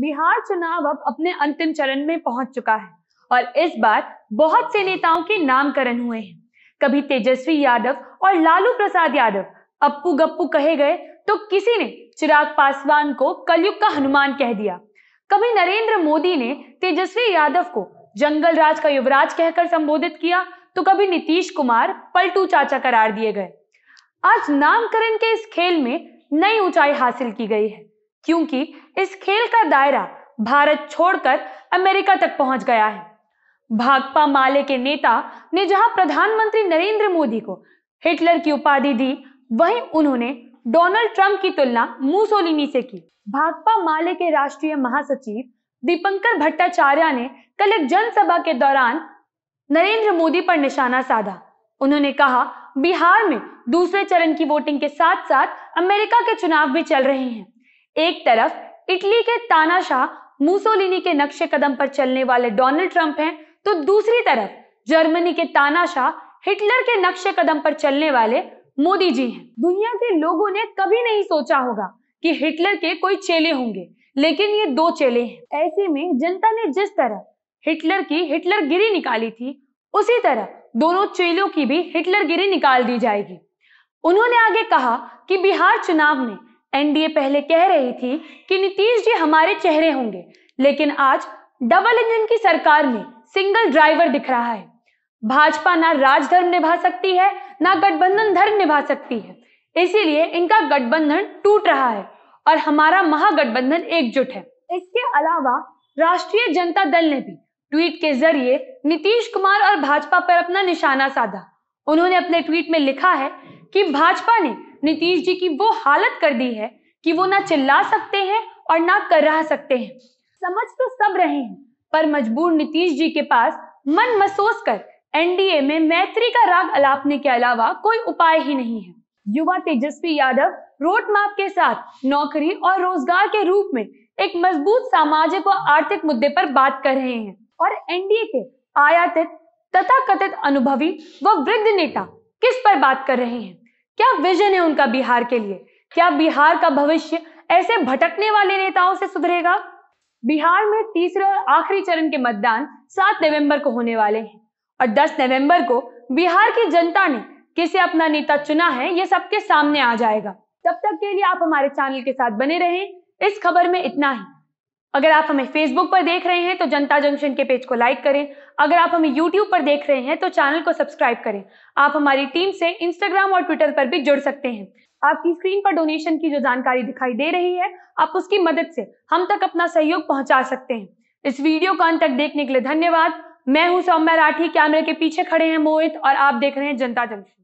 बिहार चुनाव अब अपने अंतिम चरण में पहुंच चुका है और इस बार बहुत से नेताओं के नामकरण हुए हैं कभी तेजस्वी यादव और लालू प्रसाद यादव अप्पू गप्पू कहे गए तो किसी ने चिराग पासवान को कलयुग का हनुमान कह दिया कभी नरेंद्र मोदी ने तेजस्वी यादव को जंगल राज का युवराज कहकर संबोधित किया तो कभी नीतीश कुमार पलटू चाचा करार दिए गए आज नामकरण के इस खेल में नई ऊंचाई हासिल की गई है क्योंकि इस खेल का दायरा भारत छोड़कर अमेरिका तक पहुंच गया है भाकपा माले के नेता ने जहां प्रधानमंत्री नरेंद्र मोदी को हिटलर की उपाधि दी वहीं उन्होंने डोनाल्ड ट्रंप की तुलना मुसोलिनी से की भाकपा माले के राष्ट्रीय महासचिव दीपंकर भट्टाचार्य ने कल एक जनसभा के दौरान नरेंद्र मोदी पर निशाना साधा उन्होंने कहा बिहार में दूसरे चरण की वोटिंग के साथ साथ अमेरिका के चुनाव भी चल रहे हैं एक तरफ इटली के तानाशाह मुसोलिनी के नक्शे कदम पर चलने वाले डोनाल्ड ट्रंप हैं तो दूसरी तरफ जर्मनी के तानाशाह हिटलर के नक्शे कदम पर चलने वाले मोदी जी हैं दुनिया के लोगों ने कभी नहीं सोचा होगा कि हिटलर के कोई चेले होंगे लेकिन ये दो चेले हैं ऐसे में जनता ने जिस तरह हिटलर की हिटलर गिरी निकाली थी उसी तरह दोनों चेलों की भी हिटलर गिरी निकाल दी जाएगी उन्होंने आगे कहा कि बिहार चुनाव में एनडीए पहले कह रही थी कि नीतीश जी हमारे चेहरे होंगे लेकिन आज डबल इंजन की सरकार में सिंगल ड्राइवर दिख रहा है भाजपा ना राजधर्म निभा सकती है ना गठबंधन धर्म निभा सकती है इसीलिए इनका गठबंधन टूट रहा है और हमारा महागठबंधन एकजुट है इसके अलावा राष्ट्रीय जनता दल ने भी ट्वीट के जरिए नीतीश कुमार और भाजपा पर अपना निशाना साधा उन्होंने अपने ट्वीट में लिखा है कि भाजपा ने नीतीश जी की वो हालत कर दी है कि वो ना चिल्ला सकते हैं और ना रहा सकते हैं समझ तो सब रहे हैं पर मजबूर नीतीश जी के पास मन महसूस कर एनडीए में मैत्री का राग अलापने के अलावा कोई उपाय ही नहीं है युवा तेजस्वी यादव रोड मैप के साथ नौकरी और रोजगार के रूप में एक मजबूत सामाजिक और आर्थिक मुद्दे पर बात कर रहे हैं और एनडीए के आयातित तथा कथित अनुभवी व वृद्ध नेता किस पर बात कर रहे हैं क्या विजन है उनका बिहार के लिए क्या बिहार का भविष्य ऐसे भटकने वाले नेताओं से सुधरेगा बिहार में तीसरे और आखिरी चरण के मतदान 7 नवंबर को होने वाले हैं और 10 नवंबर को बिहार की जनता ने किसे अपना नेता चुना है ये सबके सामने आ जाएगा तब तक के लिए आप हमारे चैनल के साथ बने रहें इस खबर में इतना ही अगर आप हमें फेसबुक पर देख रहे हैं तो जनता जंक्शन के पेज को लाइक करें अगर आप हमें यूट्यूब पर देख रहे हैं तो चैनल को सब्सक्राइब करें आप हमारी टीम से इंस्टाग्राम और ट्विटर पर भी जुड़ सकते हैं आपकी स्क्रीन पर डोनेशन की जो जानकारी दिखाई दे रही है आप उसकी मदद से हम तक अपना सहयोग पहुंचा सकते हैं इस वीडियो को अंत तक देखने के लिए धन्यवाद मैं हूं सौम्या राठी कैमरे के पीछे खड़े हैं मोहित और आप देख रहे हैं जनता जंक्शन